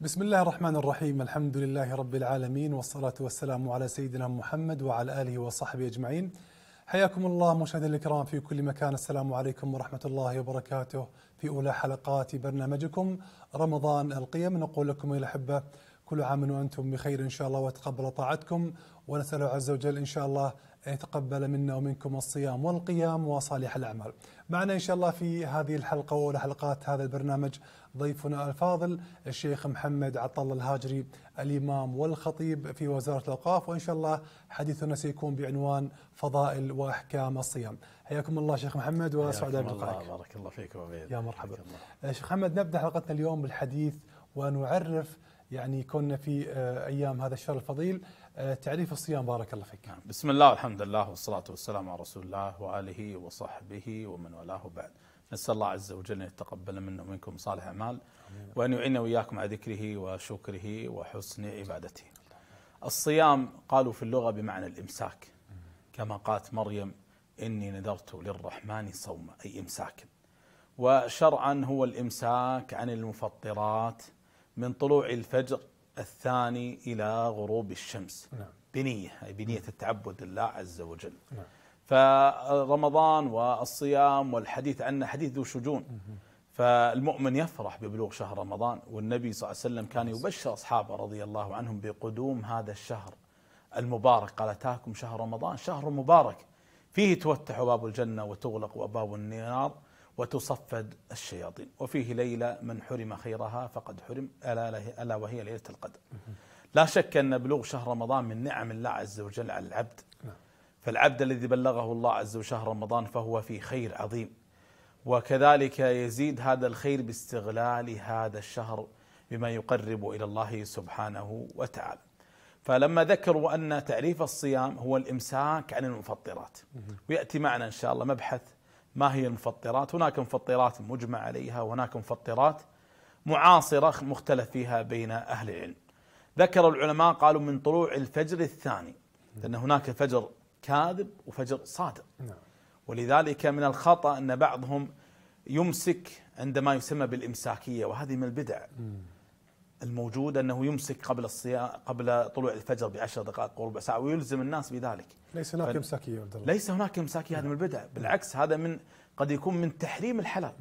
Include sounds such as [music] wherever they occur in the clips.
بسم الله الرحمن الرحيم الحمد لله رب العالمين والصلاة والسلام على سيدنا محمد وعلى آله وصحبه أجمعين حياكم الله مشاهدينا الكرام في كل مكان السلام عليكم ورحمة الله وبركاته في أولى حلقات برنامجكم رمضان القيم نقول لكم يا الأحبة كل عام وأنتم بخير إن شاء الله وتقبل طاعتكم ونسأل عز وجل إن شاء الله يتقبل منا ومنكم الصيام والقيام وصالح الأعمال معنا إن شاء الله في هذه الحلقة وأولى حلقات هذا البرنامج ضيفنا الفاضل الشيخ محمد عطل الهاجري الإمام والخطيب في وزارة الأوقاف وإن شاء الله حديثنا سيكون بعنوان فضائل وأحكام الصيام حياكم الله شيخ محمد وسعداء بلقائك بارك الله فيكم أمين يا مرحبا شيخ محمد نبدأ حلقتنا اليوم بالحديث ونعرف يعني كنا في آه، أيام هذا الشهر الفضيل آه، تعريف الصيام بارك الله فيك نعم. بسم الله والحمد لله والصلاة والسلام على رسول الله وآله وصحبه ومن والاه بعد نسأل الله عز وجل أن يتقبل منا ومنكم صالح أعمال وأن يعيننا وإياكم على ذكره وشكره وحسن عبادته الصيام قالوا في اللغة بمعنى الإمساك كما قالت مريم إني نذرت للرحمن صوما أي إمساك وشرعا هو الإمساك عن المفطرات من طلوع الفجر الثاني إلى غروب الشمس نعم. بنية أي بنية التعبد لله عز وجل نعم. فرمضان والصيام والحديث عنه حديث ذو شجون نعم. فالمؤمن يفرح ببلوغ شهر رمضان والنبي صلى الله عليه وسلم كان نعم. يبشر أصحابه رضي الله عنهم بقدوم هذا الشهر المبارك قال أتاكم شهر رمضان شهر مبارك فيه توتح أبواب الجنة وتغلق أبواب النار وتصفد الشياطين وفيه ليلة من حرم خيرها فقد حرم ألا, ألا وهي ليلة القدر لا شك أن بلوغ شهر رمضان من نعم الله عز وجل على العبد نعم. فالعبد الذي بلغه الله عز وجل شهر رمضان فهو في خير عظيم وكذلك يزيد هذا الخير باستغلال هذا الشهر بما يقرب إلى الله سبحانه وتعالى فلما ذكروا أن تعريف الصيام هو الإمساك عن المفطرات ويأتي معنا إن شاء الله مبحث ما هي المفطرات هناك مفطرات مجمع عليها وهناك مفطرات معاصرة مختلف فيها بين أهل العلم ذكر العلماء قالوا من طلوع الفجر الثاني لأن هناك فجر كاذب وفجر صادق نعم. ولذلك من الخطأ أن بعضهم يمسك عندما يسمى بالإمساكية وهذه من البدع الموجود انه يمسك قبل الصيام قبل طلوع الفجر بعشر دقائق وربع ساعه ويلزم الناس بذلك. ليس هناك ف... امساكيه عبد الله. ليس هناك امساكيه هذا من البدع، بالعكس هذا من قد يكون من تحريم الحلال.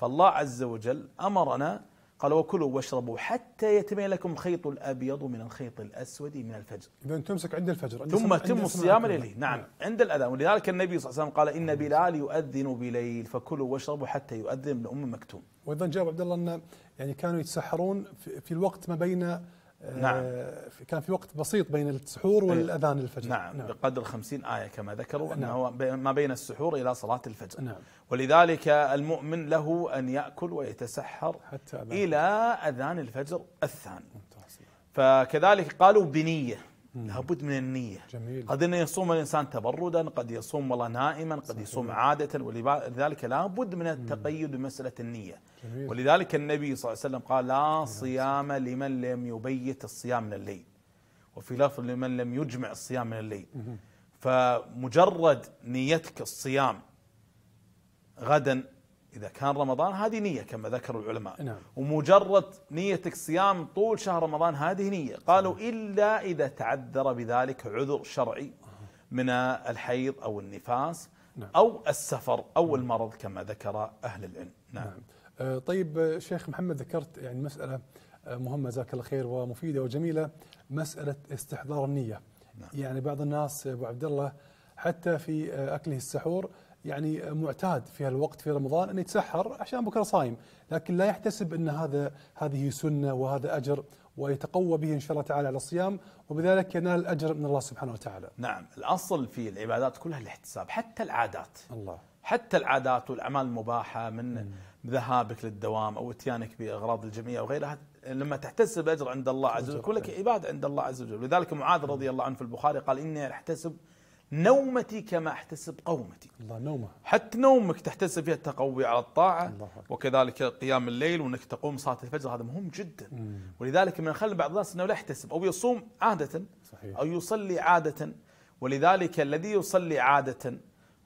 فالله عز وجل امرنا قال وكلوا واشربوا حتى يتبين لكم الخيط الابيض من الخيط الاسود من الفجر. اذا تمسك عند الفجر ثم تم الصيام الليلي، نعم. نعم عند الاذان ولذلك النبي صلى الله عليه وسلم قال ان بلال يؤذن بليل فكلوا واشربوا حتى يؤذن ابن ام مكتوم. وايضا جاء عبد الله ان يعني كانوا يتسحرون في الوقت ما بين نعم آه، كان في وقت بسيط بين السحور والاذان الفجر نعم, نعم بقدر خمسين آية كما ذكروا نعم أنه ما بين السحور إلى صلاة الفجر نعم ولذلك المؤمن له أن يأكل ويتسحر حتى أذان إلى أذان الفجر الثاني ممتاز فكذلك قالوا بنية لابد من النية جميل. قد أن يصوم الإنسان تبردا قد يصوم والله نائما قد صحيح. يصوم عادة ولذلك لابد من التقيد بمسألة النية جميل. ولذلك النبي صلى الله عليه وسلم قال لا صيام لمن لم يبيت الصيام من الليل وفي لفظ لمن لم يجمع الصيام من الليل فمجرد نيتك الصيام غدا إذا كان رمضان هذه نية كما ذكر العلماء نعم. ومجرد نيتك صيام طول شهر رمضان هذه نية قالوا إلا إذا تعذر بذلك عذر شرعي من الحيض أو النفاس نعم. أو السفر أو نعم. المرض كما ذكر أهل العلم نعم, نعم. أه طيب آه، شيخ محمد ذكرت يعني مسألة آه، مهمة جزاك الله خير ومفيدة وجميلة مسألة استحضار النية نعم. يعني بعض الناس أبو عبد الله حتى في آه، أكله السحور يعني معتاد في هالوقت في رمضان انه يتسحر عشان بكره صايم، لكن لا يحتسب ان هذا هذه سنه وهذا اجر ويتقوى به ان شاء الله تعالى على الصيام وبذلك ينال الاجر من الله سبحانه وتعالى. نعم، الاصل في العبادات كلها الاحتساب، حتى العادات. الله. حتى العادات والاعمال المباحه من م. ذهابك للدوام او اتيانك باغراض الجميع وغيرها لما تحتسب اجر عند الله عز وجل، كلك عباده عند الله عز وجل، لذلك معاذ رضي الله عنه في البخاري قال اني احتسب نومتي كما احتسب قومتي الله نومه حتى نومك تحتسب فيها التقوي على الطاعه الله وكذلك قيام الليل وانك تقوم صلاه الفجر هذا مهم جدا مم. ولذلك من خلى بعض الناس انه لا يحتسب او يصوم عاده صحيح. او يصلي عاده ولذلك الذي يصلي عاده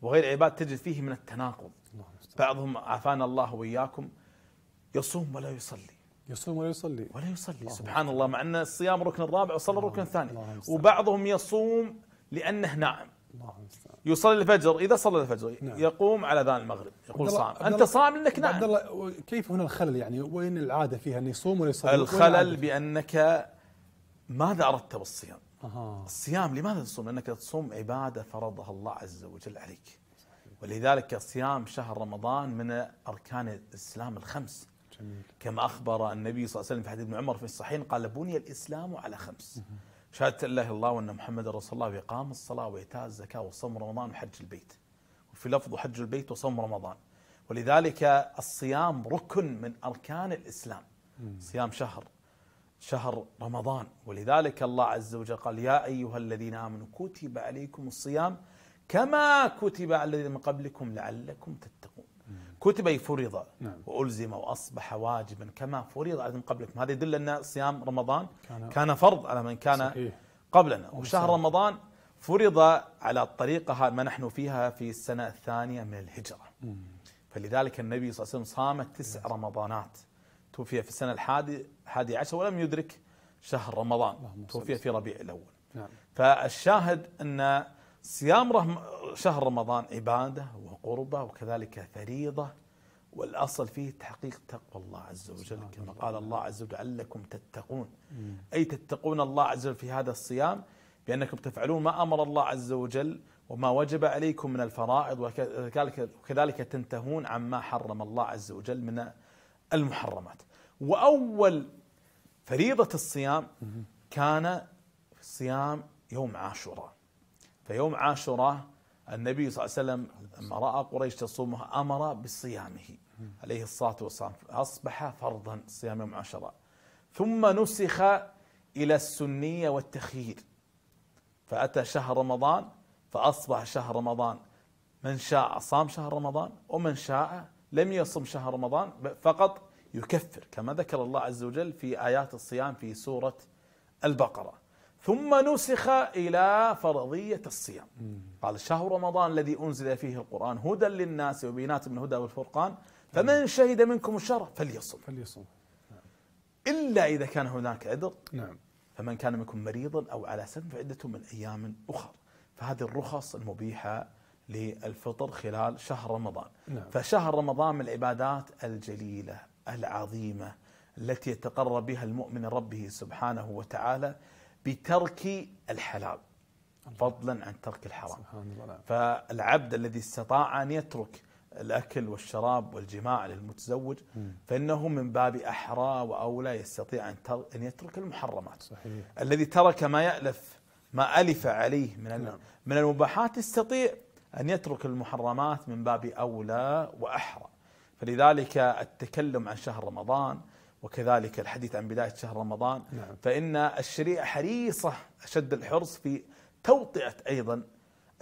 وغير عباد تجد فيه من التناقض الله بعضهم عافانا الله واياكم يصوم ولا يصلي يصوم ولا يصلي ولا يصلي الله سبحان الله, الله مع ان الصيام ركن الرابع وصلى الركن الثاني وبعضهم يصوم لانه نائم يصلي الفجر اذا صلى الفجر نعم. يقوم على اذان المغرب يقول صام انت صام لانك نعم عبد الله كيف هنا الخلل يعني وين العاده فيها انه يصوم ولا يصلي الخلل بانك ماذا اردت بالصيام؟ أه. الصيام لماذا تصوم؟ لانك تصوم عباده فرضها الله عز وجل عليك ولذلك صيام شهر رمضان من اركان الاسلام الخمس جميل. كما اخبر النبي صلى الله عليه وسلم في حديث ابن عمر في الصحيح قال بني الاسلام على خمس شهادة الله الله وأن محمد رسول الله وإقام الصلاة وإيتاء الزكاة وصوم رمضان وحج البيت وفي لفظ حج البيت وصوم رمضان ولذلك الصيام ركن من أركان الإسلام صيام شهر شهر رمضان ولذلك الله عز وجل قال يا أيها الذين آمنوا كتب عليكم الصيام كما كتب على الذين من قبلكم لعلكم تتقون كتب فرض نعم. والزم واصبح واجبا كما فرض على من قبلكم هذا يدل ان صيام رمضان كان, فرض على من كان صحيح. قبلنا نعم، وشهر رمضان فرض على الطريقه ما نحن فيها في السنه الثانيه من الهجره فلذلك النبي صلى الله عليه وسلم صام تسع نعم. رمضانات توفي في السنه الحادي الحادي عشر ولم يدرك شهر رمضان توفي في ربيع الاول نعم. فالشاهد ان صيام شهر رمضان عباده قربة وكذلك فريضة والأصل فيه تحقيق تقوى الله عز وجل كما قال الله عز وجل لعلكم تتقون أي تتقون الله عز وجل في هذا الصيام بأنكم تفعلون ما أمر الله عز وجل وما وجب عليكم من الفرائض وكذلك, وكذلك تنتهون عما حرم الله عز وجل من المحرمات وأول فريضة الصيام كان صيام يوم عاشوراء فيوم عاشوراء النبي صلى الله عليه وسلم لما رأى قريش تصومه أمر بصيامه عليه الصلاة والسلام أصبح فرضا صيام يوم عاشوراء ثم نسخ إلى السنية والتخيير فأتى شهر رمضان فأصبح شهر رمضان من شاء صام شهر رمضان ومن شاء لم يصم شهر رمضان فقط يكفر كما ذكر الله عز وجل في آيات الصيام في سورة البقرة ثم نسخ إلى فرضية الصيام قال شهر رمضان الذي أنزل فيه القرآن هدى للناس وبينات من الهدى والفرقان فمن شهد منكم الشهر فليصم فليصم نعم. إلا إذا كان هناك عذر نعم فمن كان منكم مريضا أو على سفر فعدة من أيام أخر فهذه الرخص المبيحة للفطر خلال شهر رمضان نعم. فشهر رمضان من العبادات الجليلة العظيمة التي يتقرب بها المؤمن ربه سبحانه وتعالى بترك الحلال فضلا عن ترك الحرام سبحان الله فالعبد الذي استطاع أن يترك الأكل والشراب والجماع للمتزوج فإنه من باب أحرى وأولى يستطيع أن, أن يترك المحرمات صحيح. الذي ترك ما يألف ما ألف عليه من نعم. من المباحات يستطيع أن يترك المحرمات من باب أولى وأحرى فلذلك التكلم عن شهر رمضان وكذلك الحديث عن بداية شهر رمضان نعم. فإن الشريعة حريصة أشد الحرص في توطئة أيضا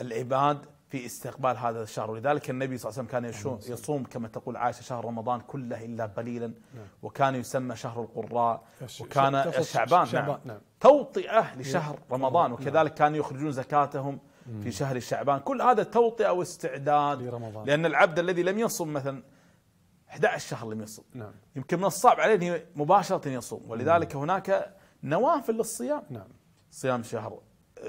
العباد في استقبال هذا الشهر ولذلك النبي صلى الله عليه وسلم كان نعم. يصوم كما تقول عائشة شهر رمضان كله إلا قليلا نعم. وكان يسمى شهر القراء وكان نعم. شعبان نعم. نعم. توطئة لشهر نعم. رمضان وكذلك كانوا يخرجون زكاتهم في شهر شعبان كل هذا توطئة واستعداد لأن العبد الذي لم يصم مثلا 11 شهر لم يصوم نعم. يمكن من الصعب عليه انه مباشرة يصوم ولذلك نعم. هناك نوافل للصيام نعم. صيام شهر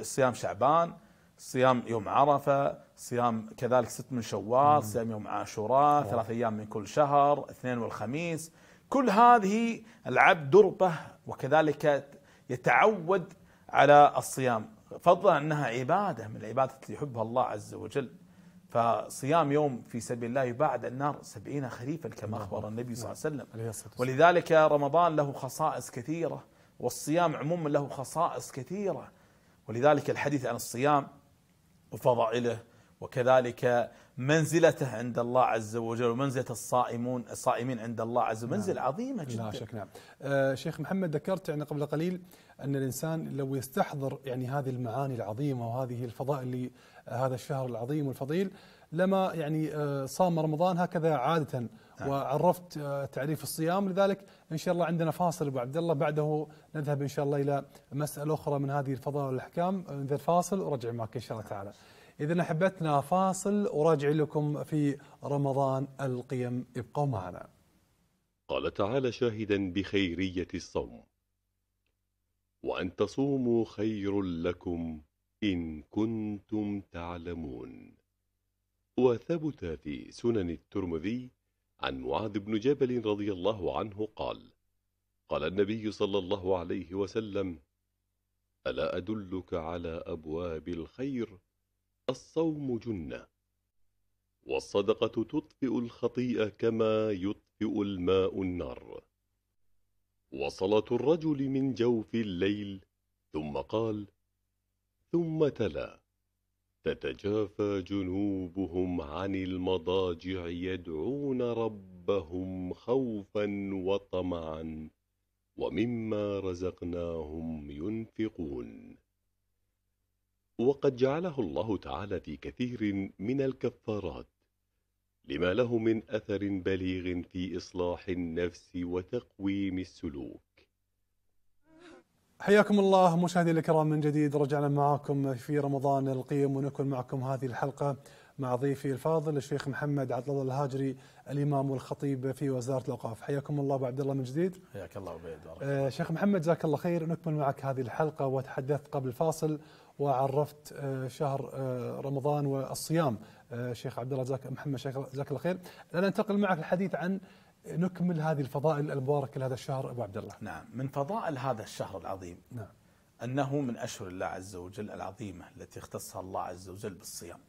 صيام شعبان صيام يوم عرفة صيام كذلك ست من شوال نعم. صيام يوم عاشوراء ثلاث أيام من كل شهر اثنين والخميس كل هذه العبد دربه وكذلك يتعود على الصيام فضلا أنها عبادة من العبادات التي يحبها الله عز وجل فصيام يوم في سبيل الله بعد النار سبعين خريفا كما أخبر النبي صلى الله عليه وسلم ولذلك رمضان له خصائص كثيرة والصيام عموما له خصائص كثيرة ولذلك الحديث عن الصيام وفضائله وكذلك منزلته عند الله عز وجل ومنزلة الصائمون الصائمين عند الله عز وجل منزلة نعم. عظيمة جدا لا شك نعم آه شيخ محمد ذكرت يعني قبل قليل أن الإنسان لو يستحضر يعني هذه المعاني العظيمة وهذه الفضاء اللي هذا الشهر العظيم والفضيل لما يعني آه، صام رمضان هكذا عادة نعم. وعرفت آه، تعريف الصيام لذلك إن شاء الله عندنا فاصل أبو عبد الله بعده نذهب إن شاء الله إلى مسألة أخرى من هذه الفضاء والأحكام آه، نذهب فاصل ورجع معك إن شاء الله تعالى إذا أحبتنا فاصل وراجع لكم في رمضان القيم ابقوا معنا قال تعالى شاهدا بخيرية الصوم وأن تصوموا خير لكم إن كنتم تعلمون وثبت في سنن الترمذي عن معاذ بن جبل رضي الله عنه قال قال النبي صلى الله عليه وسلم ألا أدلك على أبواب الخير؟ الصوم جنة والصدقة تطفئ الخطيئة كما يطفئ الماء النار وصلاة الرجل من جوف الليل ثم قال ثم تلا تتجافى جنوبهم عن المضاجع يدعون ربهم خوفا وطمعا ومما رزقناهم ينفقون وقد جعله الله تعالى في كثير من الكفارات لما له من أثر بليغ في إصلاح النفس وتقويم السلوك حياكم الله مشاهدي الكرام من جديد رجعنا معكم في رمضان القيم ونكون معكم هذه الحلقة مع ضيفي الفاضل الشيخ محمد عبد الله الهاجري الامام والخطيب في وزاره الاوقاف، حياكم الله ابو عبد الله من جديد. حياك الله ابو آه، شيخ محمد جزاك الله خير نكمل معك هذه الحلقه وتحدثت قبل الفاصل وعرفت آه، شهر آه، رمضان والصيام آه، شيخ عبد الله جزاك محمد شيخ جزاك الله خير الان انتقل معك الحديث عن نكمل هذه الفضائل المباركه لهذا الشهر ابو عبد الله نعم من فضائل هذا الشهر العظيم نعم انه من اشهر الله عز وجل العظيمه التي اختصها الله عز وجل بالصيام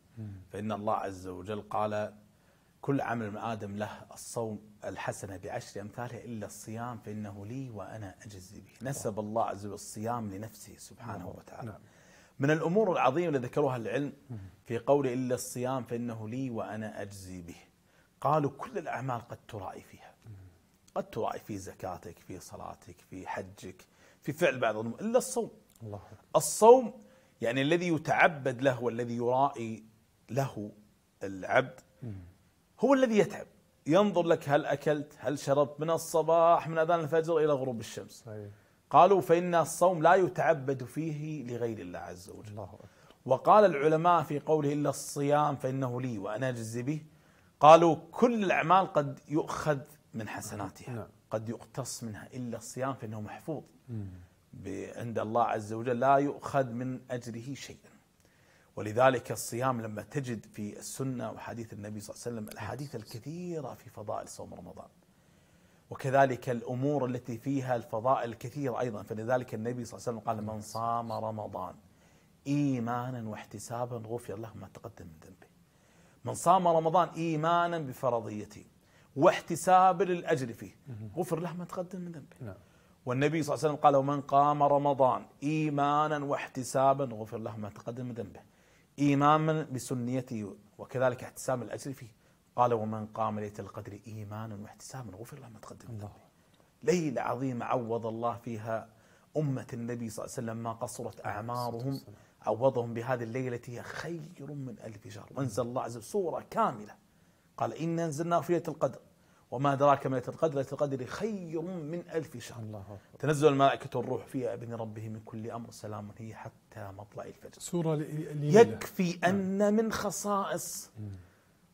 فان الله عز وجل قال كل عمل من ادم له الصوم الحسنه بعشر امثالها الا الصيام فانه لي وانا اجزي به نعم. نسب الله عز وجل الصيام لنفسه سبحانه نعم. وتعالى نعم. من الأمور العظيمة التي ذكروها العلم في قول إلا الصيام فإنه لي وأنا أجزي به قالوا كل الأعمال قد ترائي فيها قد ترائي في زكاتك في صلاتك في حجك في فعل بعض الأمور إلا الصوم الله. الصوم يعني الذي يتعبد له والذي يرائي له العبد هو الذي يتعب ينظر لك هل أكلت هل شربت من الصباح من أذان الفجر إلى غروب الشمس صحيح. قالوا فإن الصوم لا يتعبد فيه لغير الله عز وجل الله أكبر. وقال العلماء في قوله إلا الصيام فإنه لي وأنا أجزي به قالوا كل الأعمال قد يؤخذ من حسناتها نعم. قد يقتص منها إلا الصيام فإنه محفوظ عند الله عز وجل لا يؤخذ من أجره شيء ولذلك الصيام لما تجد في السنة وحديث النبي صلى الله عليه وسلم نعم. الأحاديث الكثيرة في فضائل صوم رمضان وكذلك الأمور التي فيها الفضائل الكثير أيضا فلذلك النبي صلى الله عليه وسلم قال من صام رمضان إيمانا واحتسابا غفر له ما تقدم من ذنبه من صام رمضان إيمانا بفرضيته واحتسابا للأجر فيه غفر له ما تقدم من ذنبه نعم. والنبي صلى الله عليه وسلم قال ومن قام رمضان إيمانا واحتسابا غفر له ما تقدم من ذنبه إيمانا بسنيته وكذلك احتساب الأجر فيه قال ومن قام ليلة القدر إيمانا واحتسابا غفر له ما تقدم الله ليلة عظيمة عوض الله فيها أمة النبي صلى الله عليه وسلم ما قصرت أعمارهم عوضهم بهذه الليلة هي خير من ألف شهر وانزل الله عز وجل سورة كاملة قال إنا أنزلناه في ليلة القدر وما أدراك ما ليلة القدر ليلة القدر خير من ألف شهر الله أكبر. تنزل الملائكة الروح فيها بإذن ربه من كل أمر سلام هي حتى مطلع الفجر سورة يكفي أن من خصائص مم.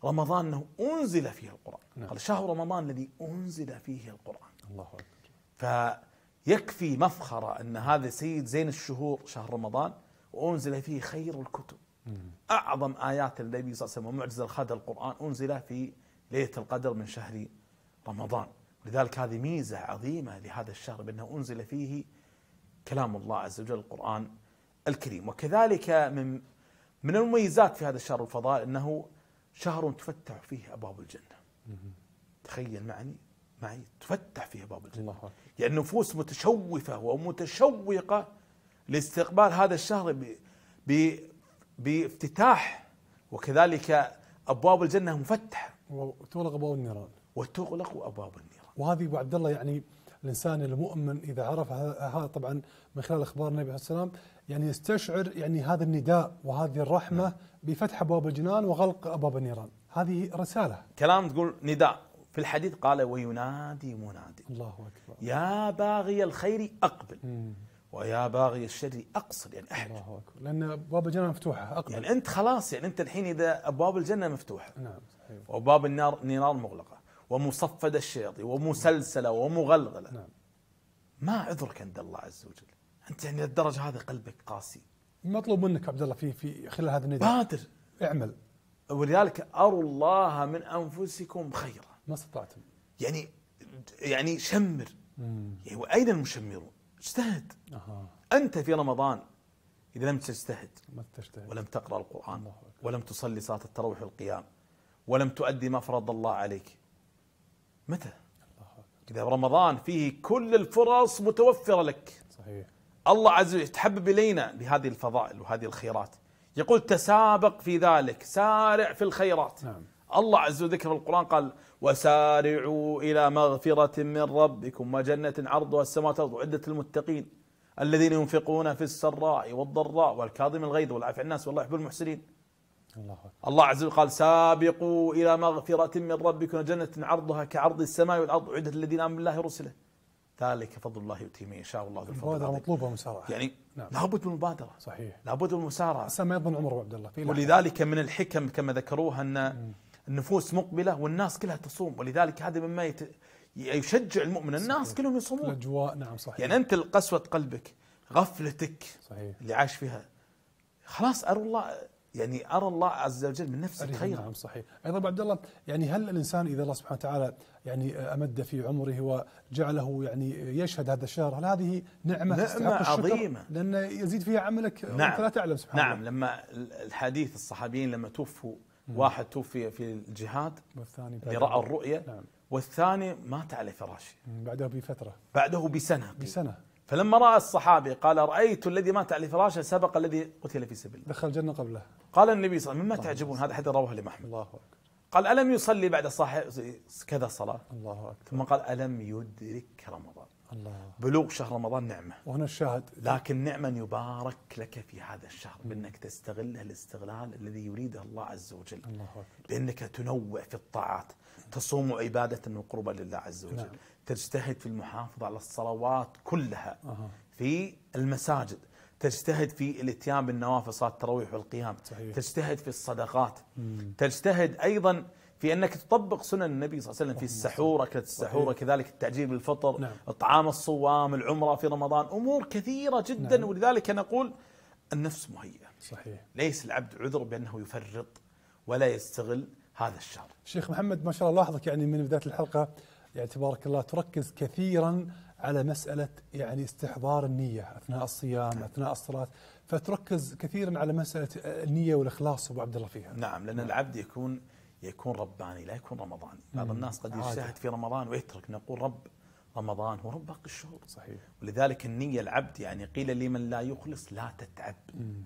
رمضان أنه أنزل فيه القرآن نعم. قال شهر رمضان الذي أنزل فيه القرآن الله أكبر فيكفي مفخرة أن هذا سيد زين الشهور شهر رمضان وأنزل فيه خير الكتب مم. أعظم آيات النبي صلى الله عليه وسلم ومعجزة الخدر القرآن أنزل في ليلة القدر من شهر رمضان لذلك هذه ميزة عظيمة لهذا الشهر بأنه أنزل فيه كلام الله عز وجل القرآن الكريم وكذلك من من المميزات في هذا الشهر الفضائل أنه شهر تفتح فيه ابواب الجنه تخيل معني معي تفتح فيه ابواب الجنه الله يعني النفوس متشوفه ومتشوقه لاستقبال هذا الشهر ب... ب... بافتتاح وكذلك ابواب الجنه مفتحه وتغلق ابواب النيران وتغلق ابواب النيران وهذه ابو عبد الله يعني الانسان المؤمن اذا عرف هذا طبعا من خلال اخبار النبي عليه الصلاه والسلام يعني يستشعر يعني هذا النداء وهذه الرحمه نعم. بفتح ابواب الجنان وغلق ابواب النيران، هذه رساله كلام تقول نداء في الحديث قال وينادي منادي الله اكبر يا باغي الخير اقبل مم. ويا باغي الشر اقصد يعني احد الله اكبر لان ابواب الجنه مفتوحه اقبل يعني انت خلاص يعني انت الحين اذا ابواب الجنه مفتوحه نعم صحيح وابواب النار النيران مغلقه ومصفد الشياطين ومسلسلة ومغلغلة نعم. ما عذرك عند الله عز وجل أنت يعني للدرجة هذه قلبك قاسي المطلوب منك عبد الله في في خلال هذا النداء بادر اعمل ولذلك أروا الله من أنفسكم خيرا ما استطعتم يعني يعني شمر يعني وأين المشمرون اجتهد أه. أنت في رمضان إذا لم تجتهد ما تجتهد ولم تقرأ القرآن ولم تصلي صلاة التراويح والقيام ولم تؤدي ما فرض الله عليك متى؟ إذا رمضان فيه كل الفرص متوفرة لك صحيح الله عز وجل تحبب إلينا بهذه الفضائل وهذه الخيرات يقول تسابق في ذلك سارع في الخيرات نعم. الله عز وجل في القرآن قال وسارعوا إلى مغفرة من ربكم وجنة عرضها السماوات والأرض عدة المتقين الذين ينفقون في السراء والضراء والكاظم الغيظ والعافي الناس والله يحب المحسنين الله, عز وجل قال سابقوا إلى مغفرة من ربكم وجنة عرضها كعرض السماء والأرض عدة الذين آمنوا بالله ورسله ذلك فضل الله يؤتيه من يشاء الله ذو الفضل المبادرة مطلوبة مسارعة يعني نعم. لابد من المبادرة صحيح لابد من المسارعة ما يضمن عمر عبد الله ولذلك من الحكم كما ذكروها أن النفوس مقبلة والناس كلها تصوم ولذلك هذا مما يت... يشجع المؤمن الناس صحيح. كلهم يصومون الأجواء نعم صحيح يعني أنت قسوة قلبك غفلتك صحيح. اللي عاش فيها خلاص أرى الله يعني أرى الله عز وجل من نفسك خيرا نعم صحيح أيضا أبو عبد الله يعني هل الإنسان إذا الله سبحانه وتعالى يعني أمد في عمره وجعله يعني يشهد هذا الشهر هل هذه نعمة نعمة عظيمة لأن يزيد فيها عملك نعم لا تعلم سبحان نعم الله. لما الحديث الصحابيين لما توفوا واحد توفي في الجهاد والثاني اللي رأى الرؤية نعم والثاني مات على فراشه بعده بفترة بعده بسنة بسنة فلما راى الصحابي قال رايت الذي مات على فراشه سبق الذي قتل في سبيل الله دخل الجنه قبله قال النبي صلى الله عليه وسلم مما تعجبون هذا حديث رواه الامام احمد الله اكبر قال الم يصلي بعد صاحب كذا صلاه الله اكبر ثم قال الم يدرك رمضان الله بلوغ شهر رمضان نعمه وهنا الشاهد لكن نعما يبارك لك في هذا الشهر بانك تستغله الاستغلال الذي يريده الله عز وجل الله اكبر بانك تنوع في الطاعات تصوم عباده وقربا لله عز وجل نعم. تجتهد في المحافظة على الصلوات كلها في المساجد تجتهد في الاتيان بالنوافل صلاه التراويح والقيام صحيح. تجتهد في الصدقات مم. تجتهد ايضا في انك تطبق سنن النبي صلى الله عليه وسلم في السحور اكله السحور كذلك التعجيل بالفطر نعم. اطعام الصوام العمره في رمضان امور كثيره جدا نعم. ولذلك نقول النفس مهيئه صحيح ليس العبد عذر بانه يفرط ولا يستغل هذا الشهر شيخ محمد ما شاء الله لاحظك يعني من بدايه الحلقه يعني تبارك الله تركز كثيرا على مسألة يعني استحضار النية أثناء الصيام أثناء الصلاة فتركز كثيرا على مسألة النية والإخلاص أبو عبد الله فيها نعم لأن نعم. العبد يكون يكون رباني لا يكون رمضاني بعض الناس قد يجتهد في رمضان ويترك نقول رب رمضان هو رب باقي الشهور صحيح ولذلك النية العبد يعني قيل لمن لا يخلص لا تتعب مم.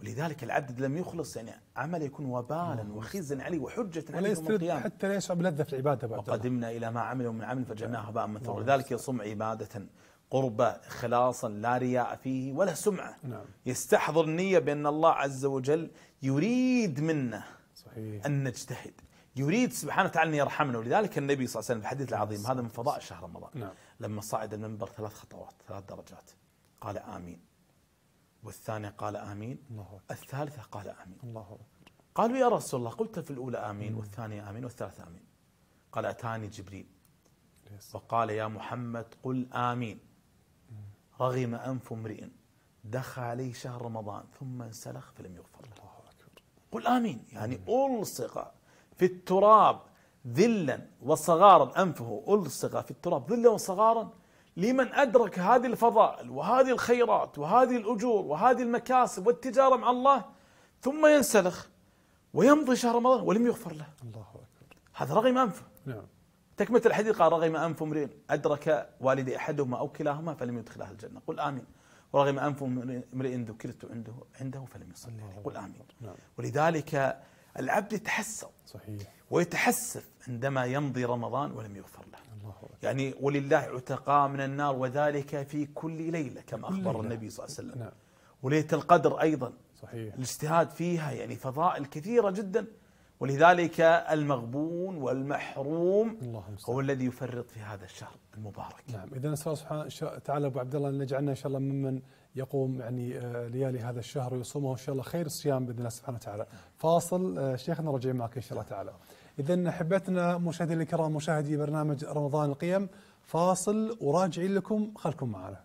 ولذلك العبد لم يخلص يعني عمل يكون وبالا نعم. وخزا عليه وحجة عليه يوم القيامة حتى لا يشعر بلذة العبادة بعد وقدمنا إلى ما عملوا من عمل فجعلناه هباء منثورا نعم. لذلك يصم عبادة قربة خلاصا لا رياء فيه ولا سمعة نعم. يستحضر النية بأن الله عز وجل يريد منا صحيح. أن نجتهد يريد سبحانه وتعالى أن يرحمنا ولذلك النبي صلى الله عليه وسلم في الحديث نعم. العظيم هذا من فضاء شهر رمضان نعم. لما صعد المنبر ثلاث خطوات ثلاث درجات قال آمين والثانية قال آمين الله الثالثة قال آمين الله قالوا يا رسول الله قلت في الأولى آمين والثانية آمين والثالثة آمين قال أتاني جبريل وقال يا محمد قل آمين رغم أنف امرئ دخل عليه شهر رمضان ثم انسلخ فلم يغفر له قل آمين يعني ألصق في التراب ذلا وصغارا أنفه ألصق في التراب ذلا وصغارا لمن أدرك هذه الفضائل وهذه الخيرات وهذه الأجور وهذه المكاسب والتجارة مع الله ثم ينسلخ ويمضي شهر رمضان ولم يغفر له الله أكبر هذا رغم أنفه نعم تكمة الحديث قال رغم أنف امرئ أدرك والدي أحدهما أو كلاهما فلم يدخلها الجنة قل آمين ورغم أنف امرئ ذكرت عنده عنده فلم يصلي قل آمين نعم. ولذلك العبد يتحسر صحيح ويتحسف عندما يمضي رمضان ولم يغفر له يعني ولله عتقاء من النار وذلك في كل ليلة كما أخبر النبي صلى الله عليه وسلم نعم. وليلة القدر أيضا صحيح الاجتهاد فيها يعني فضائل كثيرة جدا ولذلك المغبون والمحروم الله هو الذي يفرط في هذا الشهر المبارك نعم إذا نسأل الله سبحانه تعالى أبو عبد الله أن يجعلنا إن شاء الله ممن يقوم يعني آه، ليالي هذا الشهر ويصومه إن شاء الله خير الصيام بإذن الله سبحانه وتعالى فاصل آه، شيخنا رجع معك إن شاء الله تعالى إذا احبتنا مشاهدينا الكرام مشاهدي برنامج رمضان القيم فاصل وراجعين لكم خلكم معنا.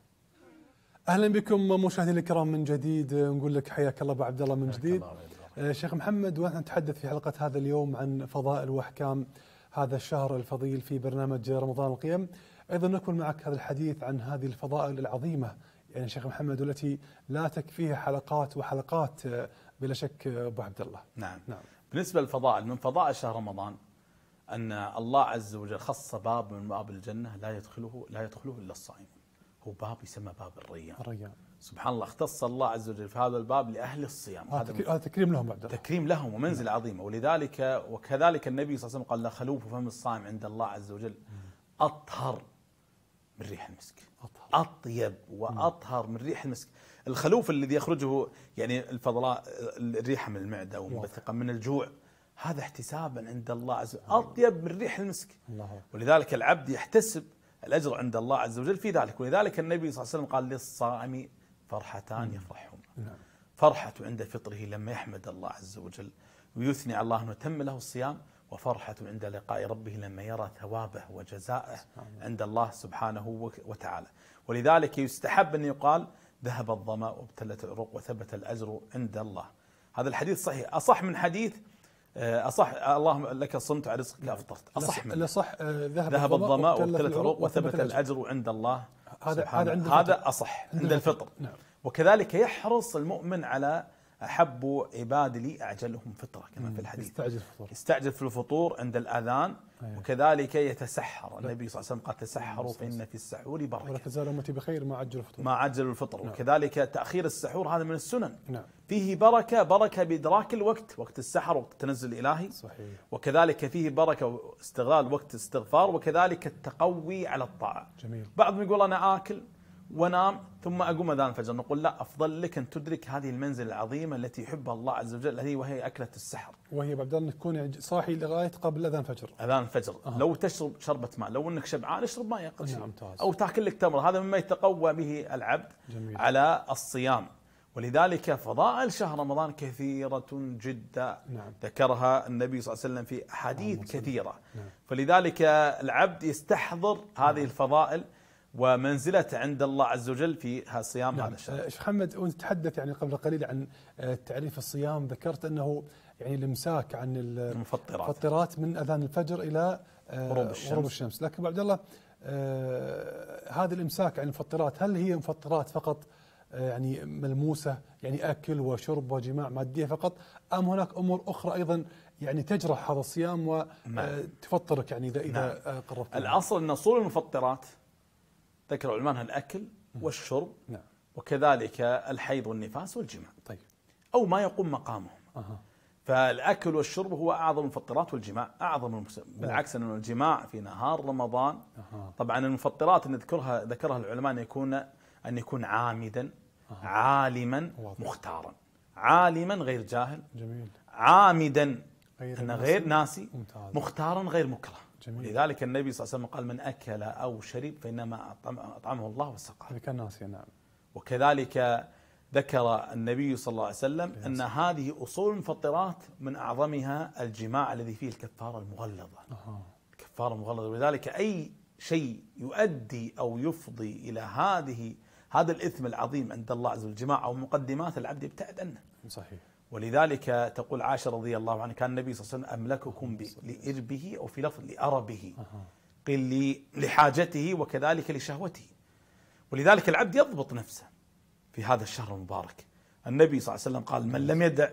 أهلا بكم مشاهدينا الكرام من جديد نقول لك حياك الله أبو عبد الله من جديد. آه، شيخ محمد ونحن نتحدث في حلقة هذا اليوم عن فضائل وأحكام هذا الشهر الفضيل في برنامج رمضان القيم أيضا نكمل معك هذا الحديث عن هذه الفضائل العظيمة يعني شيخ محمد والتي لا تكفيها حلقات وحلقات آه، بلا شك آه، أبو عبد الله نعم, نعم. بالنسبة للفضائل من فضائل شهر رمضان أن الله عز وجل خص باب من باب الجنة لا يدخله لا يدخله إلا الصائم هو باب يسمى باب الريان الريان سبحان الله اختص الله عز وجل في هذا الباب لأهل الصيام هذا تكريم لهم بعد تكريم لهم ومنزل نعم. عظيمة ولذلك وكذلك النبي صلى الله عليه وسلم قال لا خلوف فم الصائم عند الله عز وجل أطهر من ريح المسك أطيب وأطهر من ريح المسك الخلوف الذي يخرجه يعني الفضلاء الريحه من المعده ومبثقه من الجوع هذا احتسابا عند الله عز وجل اطيب من ريح المسك الله ولذلك العبد يحتسب الاجر عند الله عز وجل في ذلك ولذلك النبي صلى الله عليه وسلم قال للصائم فرحتان نعم. يفرحهما نعم. فرحة عند فطره لما يحمد الله عز وجل ويثني على الله أنه تم له الصيام وفرحة عند لقاء ربه لما يرى ثوابه وجزائه عند الله سبحانه وتعالى ولذلك يستحب أن يقال ذهب الظماء وابتلت العروق وثبت الأجر عند الله هذا الحديث صحيح أصح من حديث آه، أصح آه، اللهم لك صمت على رزقك نعم. أفطرت أصح من صح آه، ذهب, ذهب الظماء وابتلت العروق وثبت الأجر عند الله هذا هذا عند هذا أصح عند الفطر نعم. وكذلك يحرص المؤمن على أحب عباد لي أعجلهم فطرة كما في الحديث يستعجل فطور يستعجل في الفطور عند الأذان أيه. وكذلك يتسحر النبي صلى الله عليه وسلم قال تسحروا فإن في السحور بركة ولا تزال أمتي بخير ما عجل الفطور ما عجل الفطر نعم. وكذلك تأخير السحور هذا من السنن نعم. فيه بركة بركة بإدراك الوقت وقت السحر وقت التنزل الإلهي صحيح. وكذلك فيه بركة استغلال وقت استغفار وكذلك التقوي على الطاعة جميل بعضهم يقول أنا آكل ونام ثم اقوم اذان الفجر نقول لا افضل لك ان تدرك هذه المنزله العظيمه التي يحبها الله عز وجل هذه وهي اكله السحر. وهي بعد ان تكون صاحي لغايه قبل اذان الفجر. اذان الفجر، أه. لو تشرب شربة ماء، لو انك شبعان اشرب ماء يقل نعم ممتاز. او تاكل لك تمر، هذا مما يتقوى به العبد جميل. على الصيام. ولذلك فضائل شهر رمضان كثيرة جدا نعم. ذكرها النبي صلى الله عليه وسلم في أحاديث نعم. كثيرة نعم. فلذلك العبد يستحضر هذه نعم. الفضائل ومنزله عند الله عز وجل في صيام نعم. هذا الشهر. أه، شيخ محمد وانت تتحدث يعني قبل قليل عن أه، تعريف الصيام ذكرت انه يعني الامساك عن المفطرات المفطرات من اذان الفجر الى أه، غروب الشمس. غروب الشمس، لكن ابو عبد الله هذا الامساك عن المفطرات هل هي مفطرات فقط يعني ملموسه يعني اكل وشرب وجماع ماديه فقط ام هناك امور اخرى ايضا يعني تجرح هذا الصيام وتفطرك نعم. يعني اذا اذا نعم. قربت الاصل ان اصول المفطرات ذكر العلماء انها الاكل والشرب نعم. وكذلك الحيض والنفاس والجماع طيب او ما يقوم مقامه أه. فالاكل والشرب هو اعظم المفطرات والجماع اعظم المسلم. نعم. بالعكس ان الجماع في نهار رمضان أه. طبعا المفطرات اللي ذكرها ذكرها العلماء ان يكون ان يكون عامدا أه. عالما واضح. مختارا عالما غير جاهل جميل عامدا غير, غير ناسي مختارا غير مكره جميل. لذلك النبي صلى الله عليه وسلم قال من أكل أو شرب فإنما أطعمه الله وسقاه هذا كان ناسيا نعم وكذلك ذكر النبي صلى الله عليه وسلم أن هذه أصول المفطرات من أعظمها الجماع الذي فيه الكفارة المغلظة أه. الكفارة المغلظة ولذلك أي شيء يؤدي أو يفضي إلى هذه هذا الإثم العظيم عند الله عز وجل الجماع أو مقدمات العبد يبتعد عنه صحيح ولذلك تقول عائشة رضي الله عنها كان النبي صلى الله عليه وسلم أملككم لإربه أو في لفظ لأربه قيل لحاجته وكذلك لشهوته ولذلك العبد يضبط نفسه في هذا الشهر المبارك النبي صلى الله عليه وسلم قال من لم يدع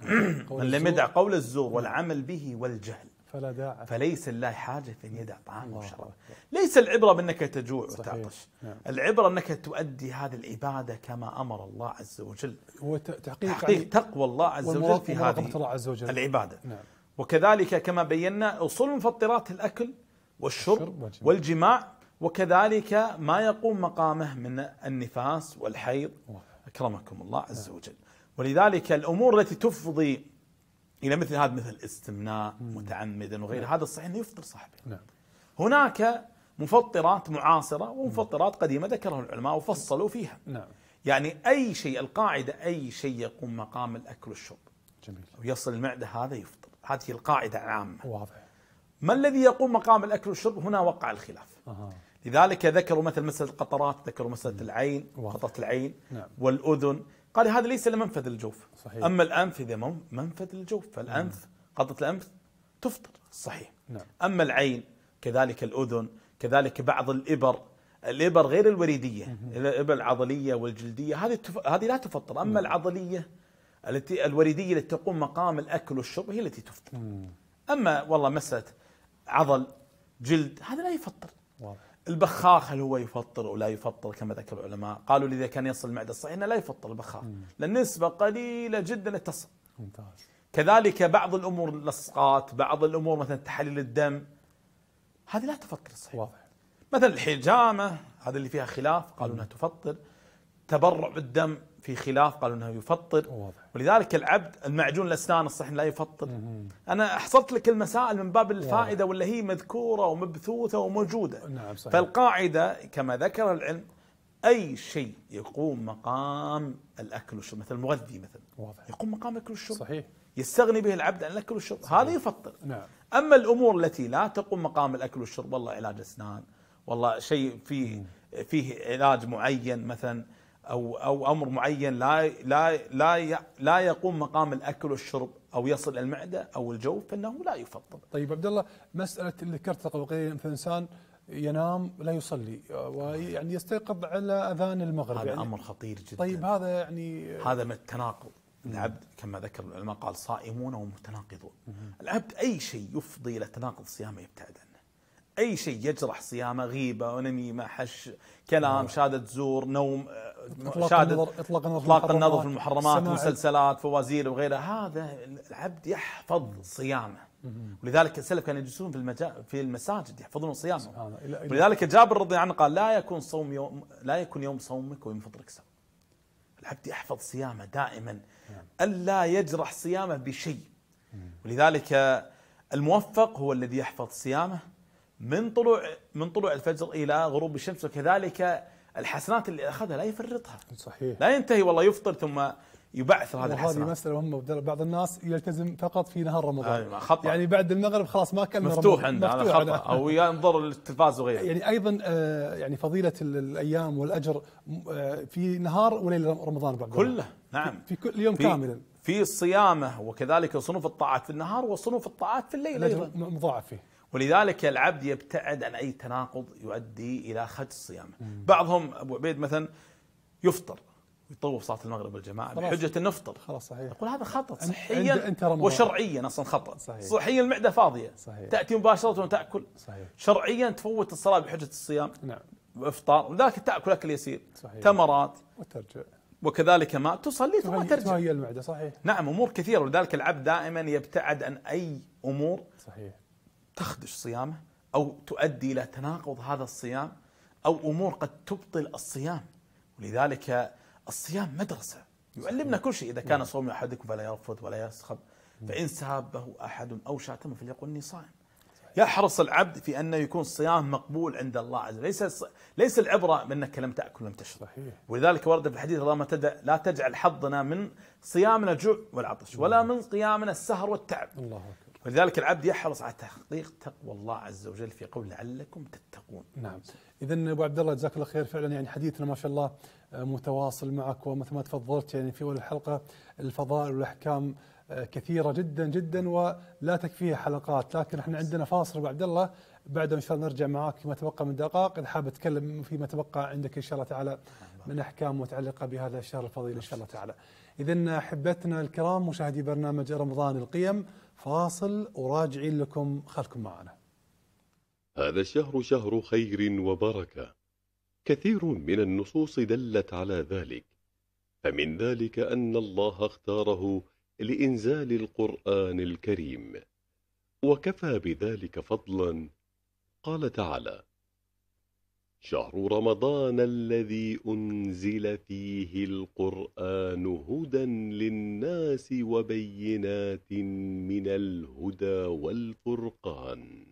[clears throat] من لم يدع قول الزور والعمل به والجهل فلا داعي فليس لله حاجه في ان يدع طعامه وشرابه ليس العبره بانك تجوع صحيح. وتعطش نعم. العبره انك تؤدي هذه العباده كما امر الله عز وجل هو تحقيق, تحقيق يعني تقوى الله عز وجل في هذه الله عز وجل. العباده نعم. وكذلك كما بينا اصول مفطرات الاكل والشرب, والشرب والجماع وكذلك ما يقوم مقامه من النفاس والحيض اكرمكم الله عز وجل ولذلك الامور التي تفضي الى مثل هذا مثل استمناء متعمدا وغير نعم. هذا الصحيح انه يفطر صاحبه نعم. هناك مفطرات معاصره نعم. ومفطرات قديمه ذكرها العلماء وفصلوا فيها نعم. يعني اي شيء القاعده اي شيء يقوم مقام الاكل والشرب جميل ويصل المعده هذا يفطر هذه القاعده عامه واضح ما الذي يقوم مقام الاكل والشرب هنا وقع الخلاف أه. لذلك ذكروا مثل مساله القطرات ذكروا مساله العين قطره العين نعم. والاذن قال هذا ليس لمنفذ الجوف صحيح. أما الأنف إذا منفذ الجوف فالأنف قطة الأنف تفطر صحيح نعم. أما العين كذلك الأذن كذلك بعض الإبر الإبر غير الوريدية الإبر العضلية والجلدية هذه تف... هذه لا تفطر أما نعم. العضلية التي الوريدية التي تقوم مقام الأكل والشرب هي التي تفطر أما والله مسألة عضل جلد هذا لا يفطر واضح. البخاخ هل هو يفطر او لا يفطر كما ذكر العلماء قالوا اذا كان يصل المعده الصحيحه لا يفطر البخاخ لان نسبه قليله جدا تصل ممتاز كذلك بعض الامور اللصقات بعض الامور مثلا تحاليل الدم هذه لا تفطر صحيح واضح مثلا الحجامه هذا اللي فيها خلاف قالوا انها تفطر تبرع بالدم في خلاف قالوا انه يفطر واضح. ولذلك العبد المعجون الاسنان الصحن لا يفطر مم. انا حصلت لك المسائل من باب الفائده واضح. هي مذكوره ومبثوثه وموجوده نعم صحيح. فالقاعده كما ذكر العلم اي شيء يقوم مقام الاكل والشرب مثل المغذي مثلا واضح. يقوم مقام الاكل والشرب صحيح يستغني به العبد عن الاكل والشرب هذا يفطر نعم. اما الامور التي لا تقوم مقام الاكل والشرب والله علاج اسنان والله شيء فيه مم. فيه علاج معين مثلا او او امر معين لا لا لا لا يقوم مقام الاكل والشرب او يصل المعده او الجوف فانه لا يفضل. طيب عبد الله مساله اللي ذكرتها قبل قليل مثل الانسان ينام لا يصلي ويعني يستيقظ على اذان المغرب هذا يعني امر خطير جدا طيب هذا يعني هذا من التناقض العبد كما ذكر العلماء قال صائمون ومتناقضون العبد اي شيء يفضي الى تناقض صيامه يبتعد عنه اي شيء يجرح صيامه غيبه ونميمه حش كلام آه. شاده زور نوم شادد اطلاق النظر اطلاق النظر في المحرمات مسلسلات فوازير وغيرها هذا العبد يحفظ صيامه ولذلك السلف كانوا يجلسون في المجا... في المساجد يحفظون صيامهم ولذلك جابر رضي عنه قال لا يكون صوم يوم لا يكون يوم صومك ويوم فطرك سوا العبد يحفظ صيامه دائما نعم. الا يجرح صيامه بشيء ولذلك الموفق هو الذي يحفظ صيامه من طلوع من طلوع الفجر الى غروب الشمس وكذلك الحسنات اللي اخذها لا يفرطها صحيح لا ينتهي والله يفطر ثم يبعثر هذه الحسنات هذه مساله مهمه بعض الناس يلتزم فقط في نهار رمضان خطأ. يعني بعد المغرب خلاص ما كان مفتوح عنده هذا خطا او ينظر للتلفاز وغيره يعني ايضا آه، يعني فضيله الايام والاجر آه، في نهار وليله رمضان بعد كله نعم في كل يوم في كاملا في صيامه وكذلك صنوف الطاعات في النهار وصنوف الطاعات في الليل ايضا مضاعف فيه ولذلك العبد يبتعد عن اي تناقض يؤدي الى خد صيامه بعضهم ابو عبيد مثلا يفطر يطوف صلاه المغرب والجماعه بحجه نفطر خلاص صحيح يقول هذا خطا صحيا وشرعيا اصلا خطا صحيح صحيا المعده فاضيه صحيح تاتي مباشره وتاكل صحيح شرعيا تفوت الصلاه بحجه الصيام نعم وافطار ولذلك تاكل اكل يسير صحيح تمرات وترجع وكذلك ماء تصلي ثم ترجع هي المعده صحيح نعم امور كثيره ولذلك العبد دائما يبتعد عن اي امور صحيح تخدش صيامه أو تؤدي إلى تناقض هذا الصيام أو أمور قد تبطل الصيام ولذلك الصيام مدرسة يعلمنا كل شيء إذا كان نعم. صوم أحدكم فلا يرفض ولا يسخب فإن سابه أحد أو شاتمه فليقل إني صائم يحرص العبد في أنه يكون صيام مقبول عند الله عز وجل ليس, ليس العبرة بأنك لم تأكل ولم تشرب ولذلك ورد في الحديث اللهم تدع لا تجعل حظنا من صيامنا الجوع والعطش ولا نعم. من قيامنا السهر والتعب الله ولذلك العبد يحرص على تحقيق تقوى الله عز وجل في قول لعلكم تتقون. نعم. اذا ابو عبد الله جزاك الله خير فعلا يعني حديثنا ما شاء الله آه، متواصل معك ومثل ما تفضلت يعني في اول الحلقه الفضائل والاحكام آه، كثيره جدا جدا ولا تكفيها حلقات لكن احنا عندنا فاصل ابو عبد الله بعده ان شاء الله نرجع معاك فيما تبقى من دقائق اذا حاب اتكلم فيما تبقى عندك ان شاء الله تعالى من احكام متعلقه بهذا الشهر الفضيل ان شاء الله تعالى. اذا احبتنا الكرام مشاهدي برنامج رمضان القيم فاصل وراجعين لكم خلكم معنا هذا الشهر شهر خير وبركة كثير من النصوص دلت على ذلك فمن ذلك أن الله اختاره لإنزال القرآن الكريم وكفى بذلك فضلا قال تعالى شهر رمضان الذي أنزل فيه القرآن هدى للناس وبينات من الهدى والفرقان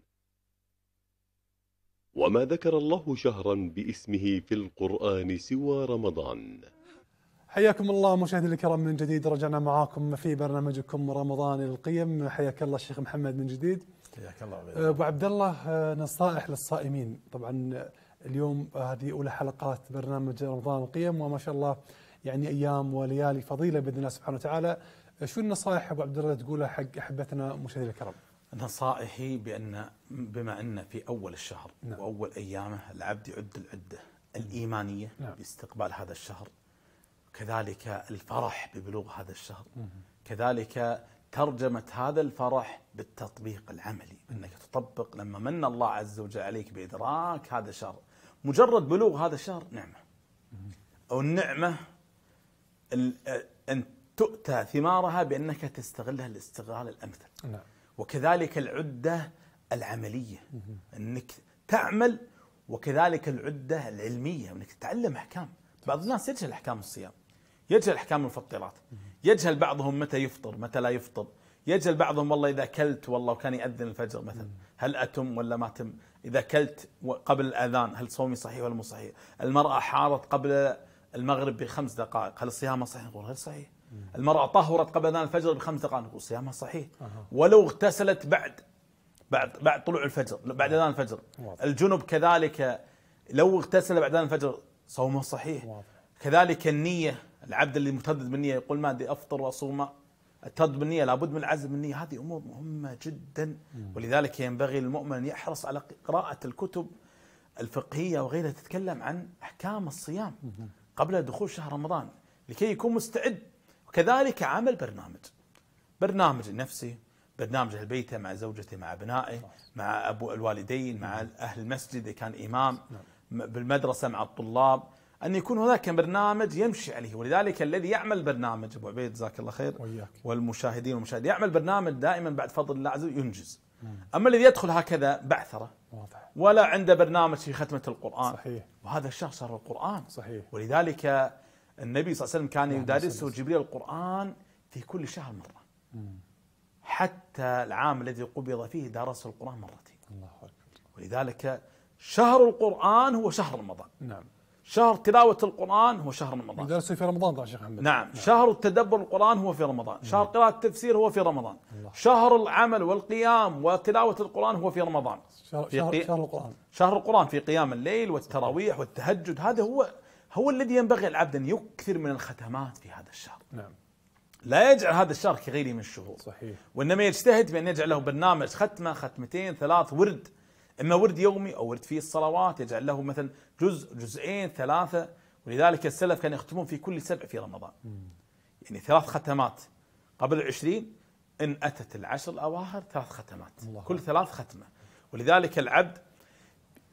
وما ذكر الله شهرا باسمه في القرآن سوى رمضان حياكم الله مشاهدينا الكرام من جديد رجعنا معاكم في برنامجكم رمضان القيم حياك الله الشيخ محمد من جديد حياك الله ابو عبد الله آه، نصائح للصائمين طبعا آه، اليوم هذه أولى حلقات برنامج رمضان القيم وما شاء الله يعني أيام وليالي فضيلة بإذن الله سبحانه وتعالى شو النصائح أبو عبد الله تقولها حق أحبتنا مشاهدينا الكرام نصائحي بأن بما أن في أول الشهر نعم. وأول أيامه العبد يعد العدة الإيمانية نعم. باستقبال هذا الشهر كذلك الفرح ببلوغ هذا الشهر مم. كذلك ترجمة هذا الفرح بالتطبيق العملي أنك تطبق لما من الله عز وجل عليك بإدراك هذا الشهر مجرد بلوغ هذا الشهر نعمه او النعمه ان تؤتى ثمارها بانك تستغلها الاستغلال الامثل نعم. وكذلك العده العمليه انك تعمل وكذلك العده العلميه انك تتعلم احكام بعض الناس يجهل احكام الصيام يجهل احكام المفطرات يجهل بعضهم متى يفطر متى لا يفطر يجهل بعضهم والله اذا اكلت والله وكان ياذن الفجر مثلا هل اتم ولا ما تم إذا كلت قبل الأذان هل صومي صحيح ولا مو صحيح المرأة حارت قبل المغرب بخمس دقائق هل صيامها صحيح نقول غير صحيح المرأة طهرت قبل أذان الفجر بخمس دقائق نقول صيامها صحيح ولو اغتسلت بعد بعد بعد طلوع الفجر بعد اذان الفجر الجنب كذلك لو اغتسل بعد اذان الفجر صومه صحيح كذلك النيه العبد اللي متردد بالنيه يقول ما ادري افطر واصوم التردد بالنية لابد من العزم النية هذه أمور مهمة جدا ولذلك ينبغي للمؤمن أن يحرص على قراءة الكتب الفقهية وغيرها تتكلم عن أحكام الصيام قبل دخول شهر رمضان لكي يكون مستعد وكذلك عمل برنامج برنامج نفسي برنامج اهل بيته مع زوجته مع ابنائه مع ابو الوالدين مع اهل المسجد اذا كان امام نعم. بالمدرسه مع الطلاب أن يكون هناك برنامج يمشي عليه ولذلك الذي يعمل برنامج أبو عبيد جزاك الله خير وياك. والمشاهدين والمشاهدين يعمل برنامج دائما بعد فضل الله عز وجل ينجز مم. أما الذي يدخل هكذا بعثرة واضح. ولا عنده برنامج في ختمة القرآن صحيح. وهذا الشخص صار القرآن صحيح. ولذلك النبي صلى الله عليه وسلم كان يدارسه جبريل القرآن في كل شهر مرة مم. حتى العام الذي قبض فيه درس القرآن مرتين الله أكبر ولذلك شهر القرآن هو شهر رمضان نعم شهر تلاوة القرآن هو شهر رمضان درس في رمضان طبعا شيخ محمد نعم،, نعم, شهر تدبر القرآن هو في رمضان شهر قراءة التفسير هو في رمضان شهر العمل والقيام وتلاوة القرآن هو في رمضان شهر, في شهر, شهر القرآن شهر القرآن في قيام الليل والتراويح والتهجد هذا هو هو الذي ينبغي العبد أن يكثر من الختمات في هذا الشهر نعم لا يجعل هذا الشهر كغيره من الشهور صحيح وإنما يجتهد بأن يجعل له برنامج ختمة ختمتين ثلاث ورد اما ورد يومي او ورد فيه الصلوات يجعل له مثلا جزء جزئين ثلاثه ولذلك السلف كان يختمون في كل سبع في رمضان. يعني ثلاث ختمات قبل العشرين ان اتت العشر الاواخر ثلاث ختمات الله كل ثلاث ختمه ولذلك العبد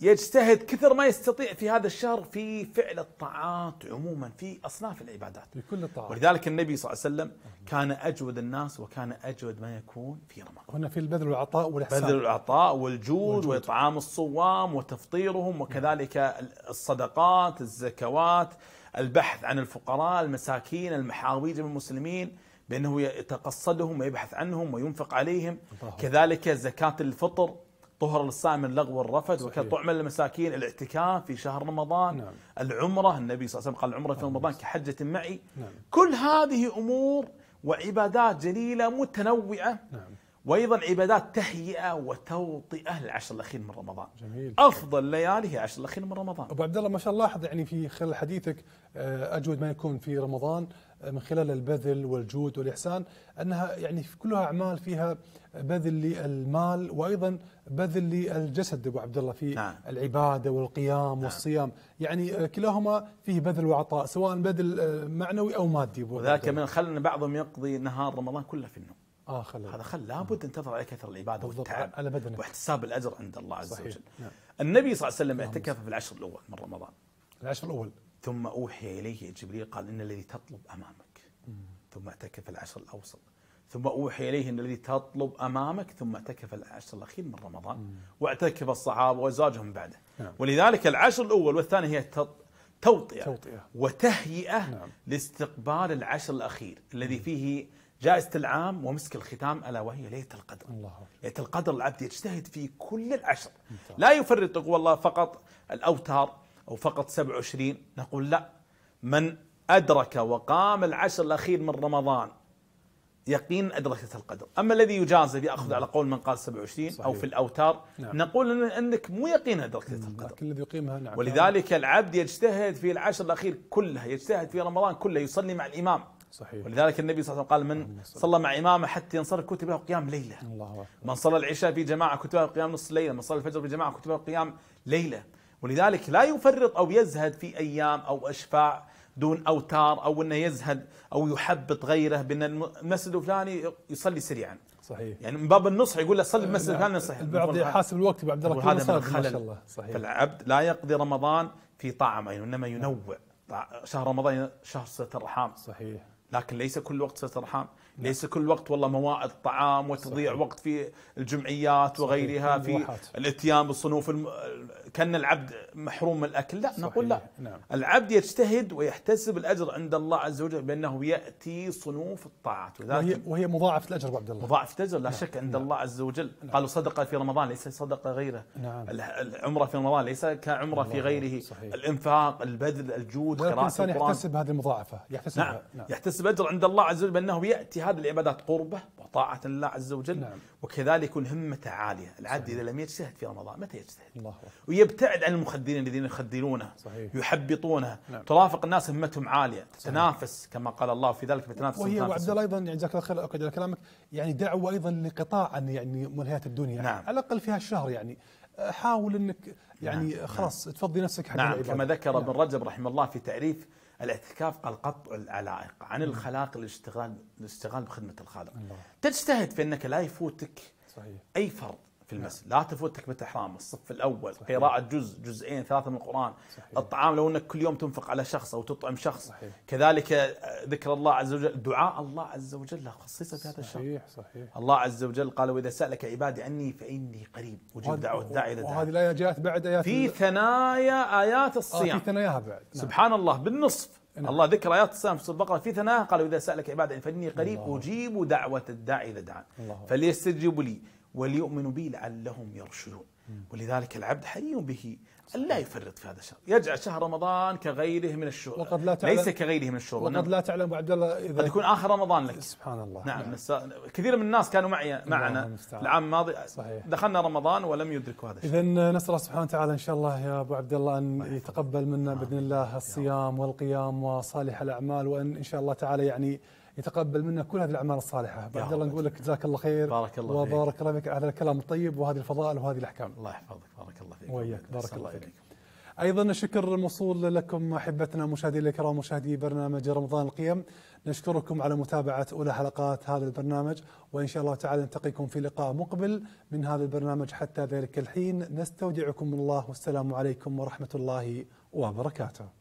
يجتهد كثر ما يستطيع في هذا الشهر في فعل الطاعات عموما في اصناف العبادات في كل الطاعات ولذلك النبي صلى الله عليه وسلم كان اجود الناس وكان اجود ما يكون في رمضان هنا في البذل والعطاء والاحسان بذل العطاء والجود, والجود. واطعام الصوام وتفطيرهم وكذلك الصدقات الزكوات البحث عن الفقراء المساكين المحاويج من المسلمين بانه يتقصدهم ويبحث عنهم وينفق عليهم كذلك زكاه الفطر طهر للصائم من اللغو والرفد وكان طعم الاعتكاف في شهر رمضان نعم. العمرة النبي صلى الله عليه وسلم قال العمرة في نعم. رمضان كحجة معي نعم. كل هذه أمور وعبادات جليلة متنوعة نعم. وأيضا عبادات تهيئة وتوطئة للعشر الأخير من رمضان جميل. أفضل ليالي هي العشر الأخير من رمضان أبو عبد الله ما شاء الله لاحظ يعني في خلال حديثك آه، أجود ما يكون في رمضان من خلال البذل والجود والإحسان أنها يعني كلها أعمال فيها بذل للمال وأيضا بذل للجسد أبو عبد الله في نعم. العبادة والقيام نعم. والصيام يعني كلاهما فيه بذل وعطاء سواء بذل آه، معنوي أو مادي وذلك من خلنا بعضهم يقضي نهار رمضان كله في النوم آه خلال. هذا خل لابد ان تظهر عليك كثر العباده والتعب على بدنك واحتساب الاجر عند الله عز صحيح. وجل. نعم. النبي صلى الله عليه وسلم اعتكف في العشر الاول من رمضان. العشر الاول ثم أوحي إليه جبريل قال إن الذي تطلب أمامك ثم اعتكف العشر الأوسط ثم أوحي إليه أن الذي تطلب أمامك ثم اعتكف العشر الأخير من رمضان واعتكف الصحابة وأزواجهم بعده نعم. ولذلك العشر الأول والثاني هي توطئة, توطئة. وتهيئة نعم. لاستقبال العشر الأخير الذي فيه جائزة العام ومسك الختام ألا وهي ليلة القدر الله ليلة القدر العبد يجتهد في كل العشر لا يفرط والله فقط الأوتار أو فقط 27 نقول لا من أدرك وقام العشر الأخير من رمضان يقين أدركة القدر أما الذي يجازى يأخذ على قول من قال 27 صحيح. أو في الأوتار نعم. نقول أنك مو يقين أدركة نعم، القدر لكن الذي يقيمها نعم ولذلك العبد يجتهد في العشر الأخير كلها يجتهد في رمضان كله يصلي مع الإمام صحيح ولذلك النبي صلى الله عليه وسلم قال من صلى مع إمامه حتى ينصرف كتب له قيام ليلة الله أكبر. من صلى العشاء في جماعة كتب له قيام نص ليلة من صلى الفجر في جماعة كتب له قيام ليلة ولذلك لا يفرط أو يزهد في أيام أو أشفاع دون أوتار أو أنه يزهد أو يحبط غيره بأن المسجد الفلاني يصلي سريعا صحيح يعني من باب النصح يقول له صلي المسجد الفلاني صحيح البعض يحاسب الوقت بعبد الله هذا من خلل ما شاء الله صحيح فالعبد لا يقضي رمضان في طاعم وانما إنما ينوع شهر رمضان شهر صلة الرحام صحيح لكن ليس كل وقت صلة الرحام ليس كل وقت والله موائد الطعام وتضيع صحيح. وقت في الجمعيات وغيرها في الاتيان بالصنوف كان العبد محروم من الاكل لا نقول لا نعم. العبد يجتهد ويحتسب الاجر عند الله عز وجل بانه ياتي صنوف الطاعات وهي, وهي مضاعفه الاجر ابو عبد الله مضاعفه الاجر لا نعم. شك عند نعم. الله عز وجل نعم. قالوا صدقه في رمضان ليس صدقه غيره نعم. العمره في رمضان ليس كعمره في غيره صحيح. الانفاق البذل الجود قراءه الانسان يحتسب هذه المضاعفه يحتسب نعم. نعم. يحتسب اجر عند الله عز وجل بانه ياتي هذه العبادات قربه طاعة الله عز وجل نعم. وكذلك يكون همته عالية العبد إذا لم يجتهد في رمضان متى يجتهد الله ويبتعد عن المخدرين الذين يخدرونه صحيح. يحبطونه نعم. ترافق الناس همتهم عالية تتنافس كما قال الله في ذلك بتنافس وهي وعبد الله أيضا يعني جزاك الله خير على كلامك يعني دعوة أيضا لقطاع يعني منهيات الدنيا نعم. على الأقل فيها الشهر يعني حاول أنك يعني نعم. خلاص نعم. تفضي نفسك حق نعم العبادة. كما ذكر ابن نعم. رجب رحمه الله في تعريف الاعتكاف قال قطع العلائق عن الخلاق الاشتغال الاشتغال بخدمه الخالق تجتهد في انك لا يفوتك صحيح. اي فرض في المسجد نعم. لا لا تفوتك إحرام الصف الاول صحيح. قراءه جزء جزئين ثلاثه من القران صحيح. الطعام لو انك كل يوم تنفق على شخص او تطعم شخص صحيح. كذلك آه، ذكر الله عز وجل دعاء الله عز وجل خصيصه في هذا الشهر صحيح صحيح الله عز وجل قال واذا سالك عبادي عني فاني قريب اجيب دعوه الداعي الى وهذه الايه جاءت بعد ايات في ثنايا ايات الصيام آه في ثناياها بعد نعم. سبحان الله بالنصف نعم. الله ذكر ايات الصيام في البقره في ثناها قال واذا سالك عبادي فاني قريب الله. اجيب دعوه الداعي اذا دعان فليستجيبوا لي وليؤمنوا بي لعلهم يرشدون ولذلك العبد حري به أن لا يفرط في هذا الشهر يجعل شهر رمضان كغيره من الشهور وقد لا تعلم ليس كغيره من الشهور وقد لا تعلم أبو عبد الله إذا قد يكون آخر رمضان لك سبحان الله نعم, نعم. كثير من الناس كانوا معي معنا العام الماضي صحيح. دخلنا رمضان ولم يدركوا هذا الشيء إذا نسأل الله سبحانه وتعالى إن شاء الله يا أبو عبد الله أن صحيح. يتقبل منا بإذن الله الصيام والقيام وصالح الأعمال وأن إن شاء الله تعالى يعني يتقبل منا كل هذه الاعمال الصالحه بعد الله نقول لك جزاك الله خير بارك الله وبارك فيك. الله فيك على الكلام الطيب وهذه الفضائل وهذه الاحكام الله يحفظك بارك الله فيك وياك بارك الله فيك ايضا الشكر موصول لكم احبتنا مشاهدينا الكرام مشاهدي برنامج رمضان القيم نشكركم على متابعه اولى حلقات هذا البرنامج وان شاء الله تعالى نلتقيكم في لقاء مقبل من هذا البرنامج حتى ذلك الحين نستودعكم الله والسلام عليكم ورحمه الله وبركاته